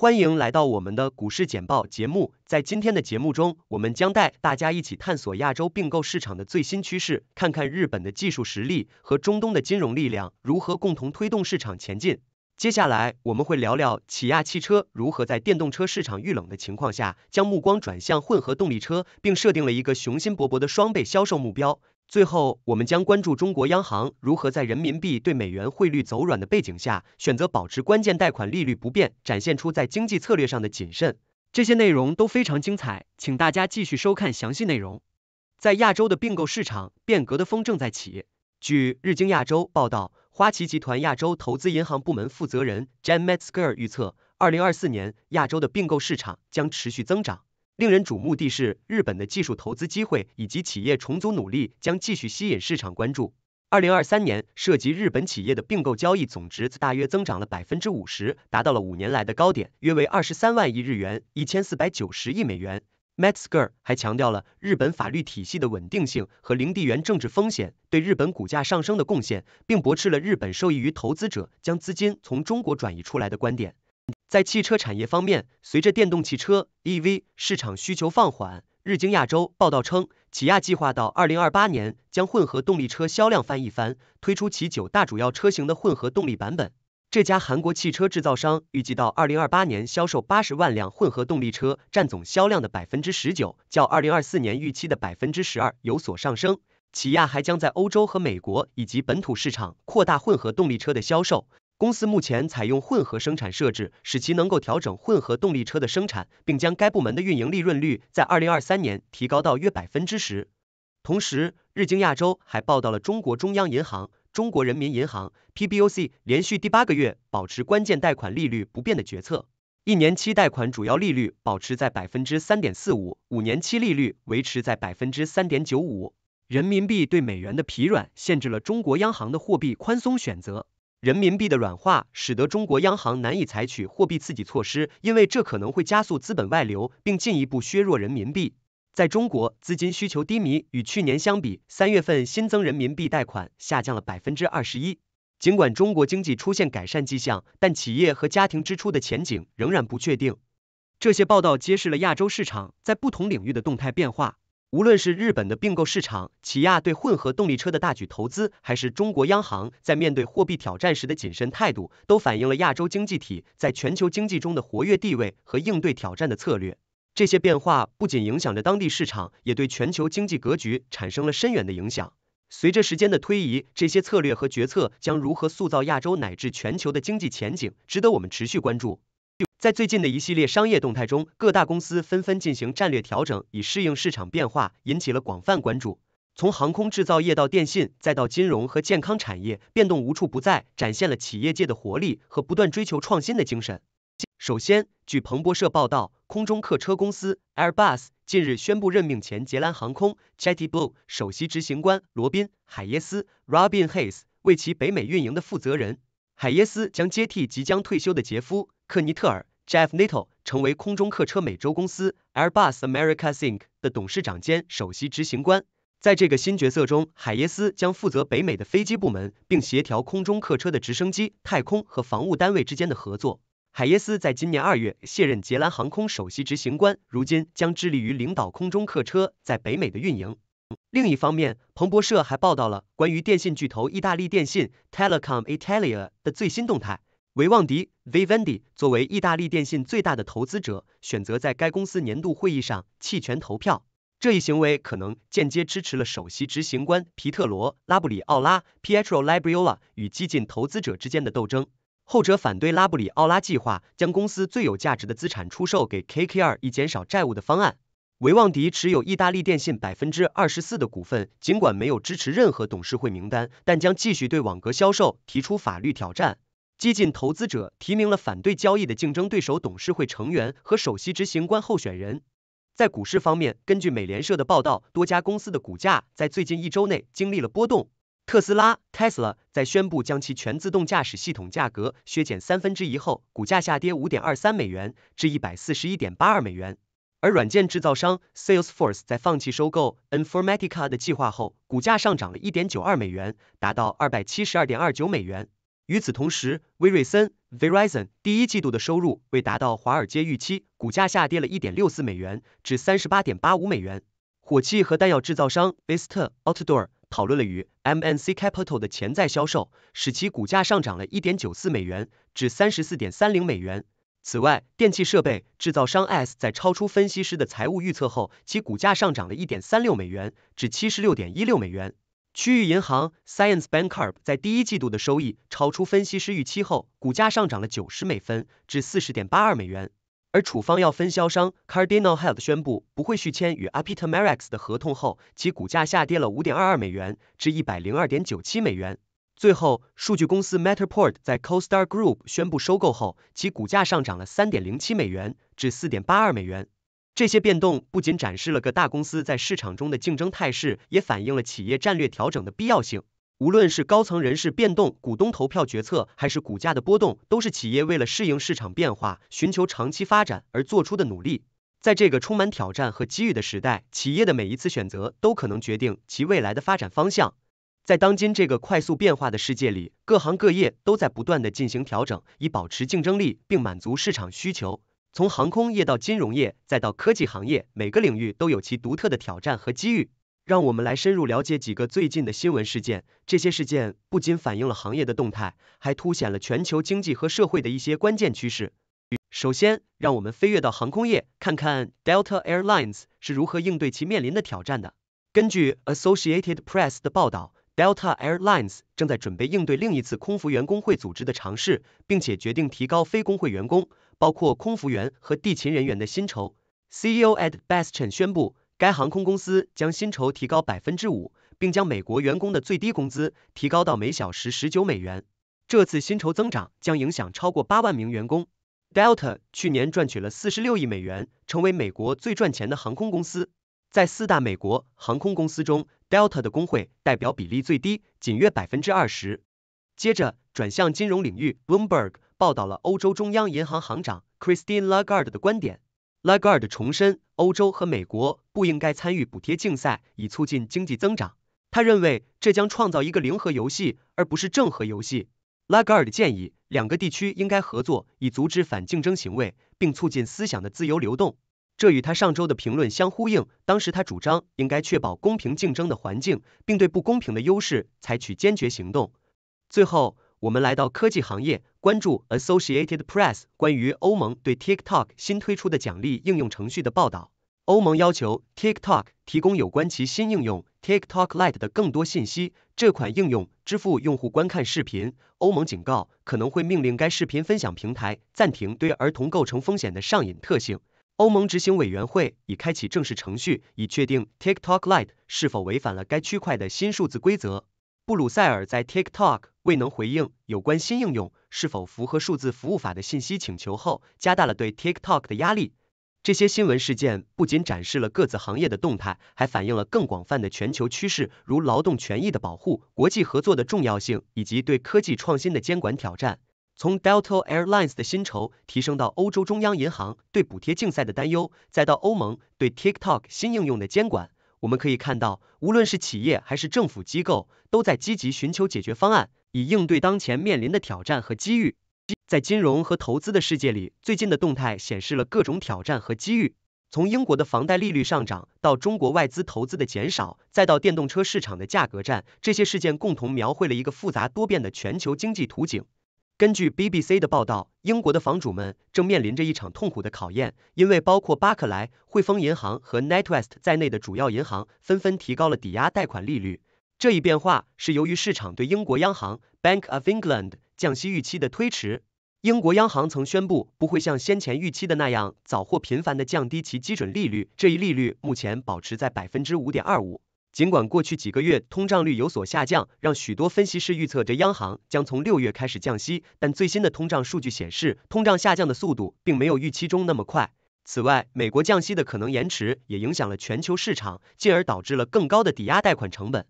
欢迎来到我们的股市简报节目。在今天的节目中，我们将带大家一起探索亚洲并购市场的最新趋势，看看日本的技术实力和中东的金融力量如何共同推动市场前进。接下来，我们会聊聊起亚汽车如何在电动车市场遇冷的情况下，将目光转向混合动力车，并设定了一个雄心勃勃的双倍销售目标。最后，我们将关注中国央行如何在人民币对美元汇率走软的背景下，选择保持关键贷款利率不变，展现出在经济策略上的谨慎。这些内容都非常精彩，请大家继续收看详细内容。在亚洲的并购市场，变革的风正在起。据日经亚洲报道，花旗集团亚洲投资银行部门负责人 Jan Metzger 预测，二零二四年亚洲的并购市场将持续增长。令人瞩目的是，日本的技术投资机会以及企业重组努力将继续吸引市场关注。二零二三年涉及日本企业的并购交易总值大约增长了百分之五十，达到了五年来的高点，约为二十三万亿日元（一千四百九十亿美元）。m e t s g e r 还强调了日本法律体系的稳定性和零地缘政治风险对日本股价上升的贡献，并驳斥了日本受益于投资者将资金从中国转移出来的观点。在汽车产业方面，随着电动汽车 EV 市场需求放缓，日经亚洲报道称，起亚计划到二零二八年将混合动力车销量翻一番，推出其九大主要车型的混合动力版本。这家韩国汽车制造商预计到二零二八年销售八十万辆混合动力车，占总销量的百分之十九，较二零二四年预期的百分之十二有所上升。起亚还将在欧洲和美国以及本土市场扩大混合动力车的销售。公司目前采用混合生产设置，使其能够调整混合动力车的生产，并将该部门的运营利润率在二零二三年提高到约百分之十。同时，日经亚洲还报道了中国中央银行中国人民银行 （PBOC） 连续第八个月保持关键贷款利率不变的决策，一年期贷款主要利率保持在百分之三点四五，五年期利率维持在百分之三点九五。人民币对美元的疲软限制了中国央行的货币宽松选择。人民币的软化使得中国央行难以采取货币刺激措施，因为这可能会加速资本外流并进一步削弱人民币。在中国，资金需求低迷，与去年相比，三月份新增人民币贷款下降了百分之二十一。尽管中国经济出现改善迹象，但企业和家庭支出的前景仍然不确定。这些报道揭示了亚洲市场在不同领域的动态变化。无论是日本的并购市场，起亚对混合动力车的大举投资，还是中国央行在面对货币挑战时的谨慎态度，都反映了亚洲经济体在全球经济中的活跃地位和应对挑战的策略。这些变化不仅影响着当地市场，也对全球经济格局产生了深远的影响。随着时间的推移，这些策略和决策将如何塑造亚洲乃至全球的经济前景，值得我们持续关注。在最近的一系列商业动态中，各大公司纷纷进行战略调整，以适应市场变化，引起了广泛关注。从航空制造业到电信，再到金融和健康产业，变动无处不在，展现了企业界的活力和不断追求创新的精神。首先，据彭博社报道，空中客车公司 Airbus 近日宣布任命前捷兰航空 JetBlue t 首席执行官罗宾·海耶斯 Robin Hayes 为其北美运营的负责人。海耶斯将接替即将退休的杰夫。克尼特尔 （Jeff n i t e l 成为空中客车美洲公司 （Airbus America Inc.） 的董事长兼首席执行官。在这个新角色中，海耶斯将负责北美的飞机部门，并协调空中客车的直升机、太空和防务单位之间的合作。海耶斯在今年二月卸任捷兰航空首席执行官，如今将致力于领导空中客车在北美的运营。另一方面，彭博社还报道了关于电信巨头意大利电信 （Telecom Italia） 的最新动态。维旺迪 （Vivendi） 作为意大利电信最大的投资者，选择在该公司年度会议上弃权投票。这一行为可能间接支持了首席执行官皮特罗·拉布里奥拉 （Pietro Libriola） 与激进投资者之间的斗争，后者反对拉布里奥拉计划将公司最有价值的资产出售给 KKR 以减少债务的方案。维旺迪持有意大利电信百分之二十四的股份，尽管没有支持任何董事会名单，但将继续对网格销售提出法律挑战。激进投资者提名了反对交易的竞争对手董事会成员和首席执行官候选人。在股市方面，根据美联社的报道，多家公司的股价在最近一周内经历了波动。特斯拉 Tesla 在宣布将其全自动驾驶系统价格削减三分之一后，股价下跌五点二三美元至一百四十一点八二美元。而软件制造商 Salesforce 在放弃收购 Informatica 的计划后，股价上涨了一点九二美元，达到二百七十二点二九美元。与此同时，威瑞森 （Verizon） 第一季度的收入未达到华尔街预期，股价下跌了一点六四美元，至三十八点八五美元。火器和弹药制造商 v i s t a Outdoor 讨论了与 MNC Capital 的潜在销售，使其股价上涨了一点九四美元，至三十四点三零美元。此外，电气设备制造商 S 在超出分析师的财务预测后，其股价上涨了一点三六美元，至七十六点一六美元。区域银行 Science Bancorp 在第一季度的收益超出分析师预期后，股价上涨了90美分，至40.82美元。而处方药分销商 Cardinal Health 宣布不会续签与 a p i t a m a r e x 的合同后，其股价下跌了5.22美元，至102.97美元。最后，数据公司 Matterport 在 CoStar Group 宣布收购后，其股价上涨了3.07美元，至4.82美元。这些变动不仅展示了个大公司在市场中的竞争态势，也反映了企业战略调整的必要性。无论是高层人事变动、股东投票决策，还是股价的波动，都是企业为了适应市场变化、寻求长期发展而做出的努力。在这个充满挑战和机遇的时代，企业的每一次选择都可能决定其未来的发展方向。在当今这个快速变化的世界里，各行各业都在不断的进行调整，以保持竞争力并满足市场需求。从航空业到金融业，再到科技行业，每个领域都有其独特的挑战和机遇。让我们来深入了解几个最近的新闻事件。这些事件不仅反映了行业的动态，还凸显了全球经济和社会的一些关键趋势。首先，让我们飞跃到航空业，看看 Delta Airlines 是如何应对其面临的挑战的。根据 Associated Press 的报道，Delta Airlines 正在准备应对另一次空服员工会组织的尝试，并且决定提高非工会员工。包括空服员和地勤人员的薪酬。CEO Ed Bastian 宣布，该航空公司将薪酬提高百分之五，并将美国员工的最低工资提高到每小时十九美元。这次薪酬增长将影响超过八万名员工。Delta 去年赚取了四十六亿美元，成为美国最赚钱的航空公司。在四大美国航空公司中，Delta 的工会代表比例最低，仅约百分之二十。接着转向金融领域，Bloomberg。报道了欧洲中央银行行长 Christine Lagarde 的观点。Lagarde 重申，欧洲和美国不应该参与补贴竞赛，以促进经济增长。他认为，这将创造一个零和游戏，而不是正和游戏。Lagarde 建议，两个地区应该合作，以阻止反竞争行为，并促进思想的自由流动。这与他上周的评论相呼应。当时他主张，应该确保公平竞争的环境，并对不公平的优势采取坚决行动。最后，我们来到科技行业。关注 Associated Press 关于欧盟对 TikTok 新推出的奖励应用程序的报道。欧盟要求 TikTok 提供有关其新应用 TikTok Lite 的更多信息。这款应用支付用户观看视频。欧盟警告可能会命令该视频分享平台暂停对儿童构成风险的上瘾特性。欧盟执行委员会已开启正式程序，以确定 TikTok Lite 是否违反了该区块的新数字规则。布鲁塞尔在 TikTok 未能回应有关新应用是否符合数字服务法的信息请求后，加大了对 TikTok 的压力。这些新闻事件不仅展示了各自行业的动态，还反映了更广泛的全球趋势，如劳动权益的保护、国际合作的重要性以及对科技创新的监管挑战。从 Delta Airlines 的薪酬提升到欧洲中央银行对补贴竞赛的担忧，再到欧盟对 TikTok 新应用的监管。我们可以看到，无论是企业还是政府机构，都在积极寻求解决方案，以应对当前面临的挑战和机遇。在金融和投资的世界里，最近的动态显示了各种挑战和机遇。从英国的房贷利率上涨，到中国外资投资的减少，再到电动车市场的价格战，这些事件共同描绘了一个复杂多变的全球经济图景。根据 BBC 的报道，英国的房主们正面临着一场痛苦的考验，因为包括巴克莱、汇丰银行和 NatWest 在内的主要银行纷纷提高了抵押贷款利率。这一变化是由于市场对英国央行 Bank of England 降息预期的推迟。英国央行曾宣布不会像先前预期的那样早或频繁的降低其基准利率，这一利率目前保持在百分之五点二五。尽管过去几个月通胀率有所下降，让许多分析师预测着央行将从六月开始降息，但最新的通胀数据显示，通胀下降的速度并没有预期中那么快。此外，美国降息的可能延迟也影响了全球市场，进而导致了更高的抵押贷款成本。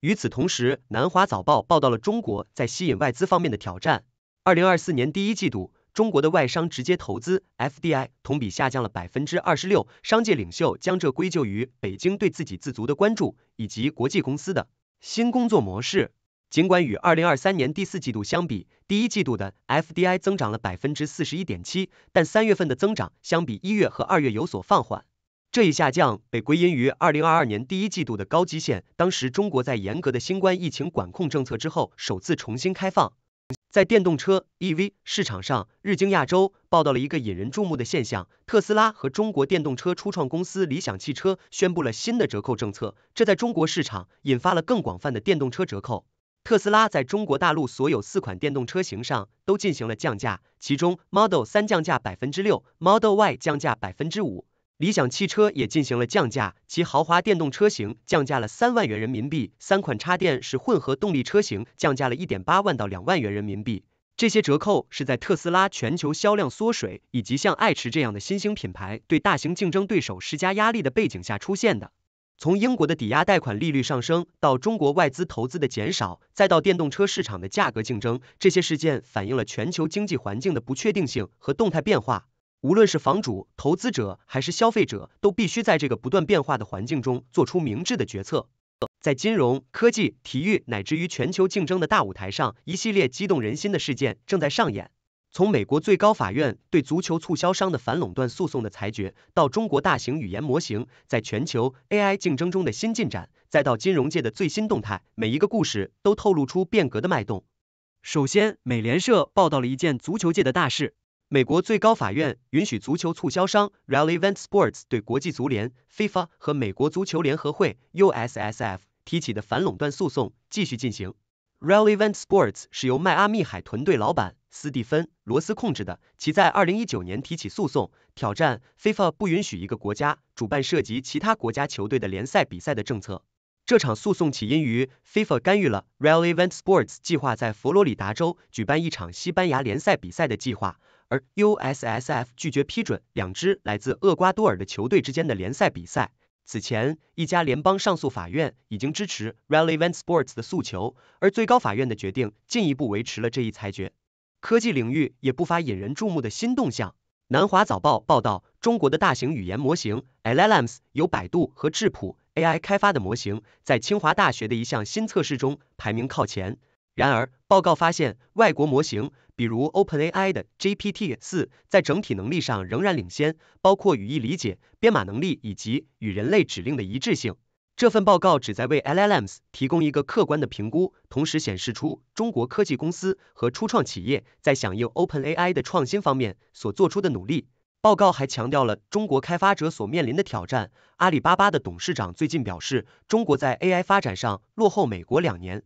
与此同时，《南华早报》报道了中国在吸引外资方面的挑战。二零二四年第一季度。中国的外商直接投资 （FDI） 同比下降了百分之二十六，商界领袖将这归咎于北京对自己自足的关注以及国际公司的新工作模式。尽管与二零二三年第四季度相比，第一季度的 FDI 增长了百分之四十一点七，但三月份的增长相比一月和二月有所放缓。这一下降被归因于二零二二年第一季度的高基线，当时中国在严格的新冠疫情管控政策之后首次重新开放。在电动车 EV 市场上，日经亚洲报道了一个引人注目的现象：特斯拉和中国电动车初创公司理想汽车宣布了新的折扣政策，这在中国市场引发了更广泛的电动车折扣。特斯拉在中国大陆所有四款电动车型上都进行了降价，其中 Model 三降价百分之六，Model Y 降价百分之五。理想汽车也进行了降价，其豪华电动车型降价了三万元人民币，三款插电式混合动力车型降价了一点八万到两万元人民币。这些折扣是在特斯拉全球销量缩水，以及像爱驰这样的新兴品牌对大型竞争对手施加压力的背景下出现的。从英国的抵押贷款利率上升，到中国外资投资的减少，再到电动车市场的价格竞争，这些事件反映了全球经济环境的不确定性和动态变化。无论是房主、投资者还是消费者，都必须在这个不断变化的环境中做出明智的决策。在金融、科技、体育乃至于全球竞争的大舞台上，一系列激动人心的事件正在上演。从美国最高法院对足球促销商的反垄断诉讼的裁决，到中国大型语言模型在全球 AI 竞争中的新进展，再到金融界的最新动态，每一个故事都透露出变革的脉动。首先，美联社报道了一件足球界的大事。美国最高法院允许足球促销商 Relevant Sports 对国际足联 FIFA 和美国足球联合会 USSF 提起的反垄断诉讼继续进行。Relevant Sports 是由迈阿密海豚队老板斯蒂芬·罗斯控制的，其在2019年提起诉讼，挑战 FIFA 不允许一个国家主办涉及其他国家球队的联赛比赛的政策。这场诉讼起因于 FIFA 干预了 Relevant Sports 计划在佛罗里达州举办一场西班牙联赛比赛的计划。而 USSF 拒绝批准两支来自厄瓜多尔的球队之间的联赛比赛。此前，一家联邦上诉法院已经支持 Relevant Sports 的诉求，而最高法院的决定进一步维持了这一裁决。科技领域也不乏引人注目的新动向。南华早报报道，中国的大型语言模型 LLMs 由百度和智谱 AI 开发的模型，在清华大学的一项新测试中排名靠前。然而，报告发现，外国模型，比如 OpenAI 的 GPT-4，在整体能力上仍然领先，包括语义理解、编码能力以及与人类指令的一致性。这份报告旨在为 LLMs 提供一个客观的评估，同时显示出中国科技公司和初创企业在响应 OpenAI 的创新方面所做出的努力。报告还强调了中国开发者所面临的挑战。阿里巴巴的董事长最近表示，中国在 AI 发展上落后美国两年。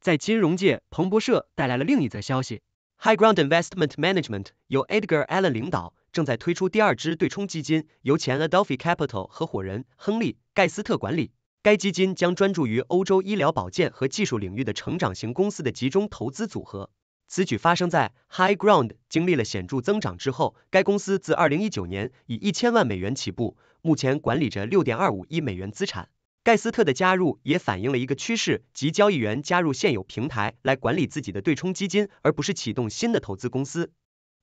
在金融界，彭博社带来了另一则消息。High Ground Investment Management 由 Edgar Allen 领导，正在推出第二支对冲基金，由前 Adolphie Capital 合伙人亨利·盖斯特管理。该基金将专注于欧洲医疗保健和技术领域的成长型公司的集中投资组合。此举发生在 High Ground 经历了显著增长之后。该公司自2019年以1000万美元起步，目前管理着6.25亿美元资产。盖斯特的加入也反映了一个趋势，即交易员加入现有平台来管理自己的对冲基金，而不是启动新的投资公司。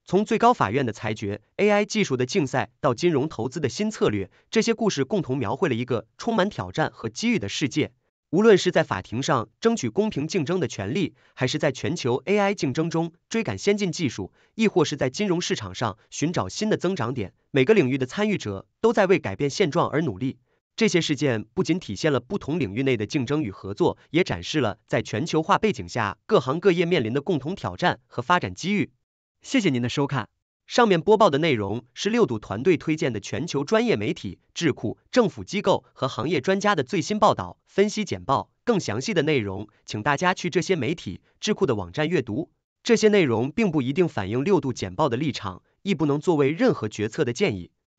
从最高法院的裁决、AI 技术的竞赛到金融投资的新策略，这些故事共同描绘了一个充满挑战和机遇的世界。无论是在法庭上争取公平竞争的权利，还是在全球 AI 竞争中追赶先进技术，亦或是在金融市场上寻找新的增长点，每个领域的参与者都在为改变现状而努力。这些事件不仅体现了不同领域内的竞争与合作，也展示了在全球化背景下各行各业面临的共同挑战和发展机遇。谢谢您的收看。上面播报的内容是六度团队推荐的全球专业媒体、智库、政府机构和行业专家的最新报道、分析简报。更详细的内容，请大家去这些媒体、智库的网站阅读。这些内容并不一定反映六度简报的立场，亦不能作为任何决策的建议。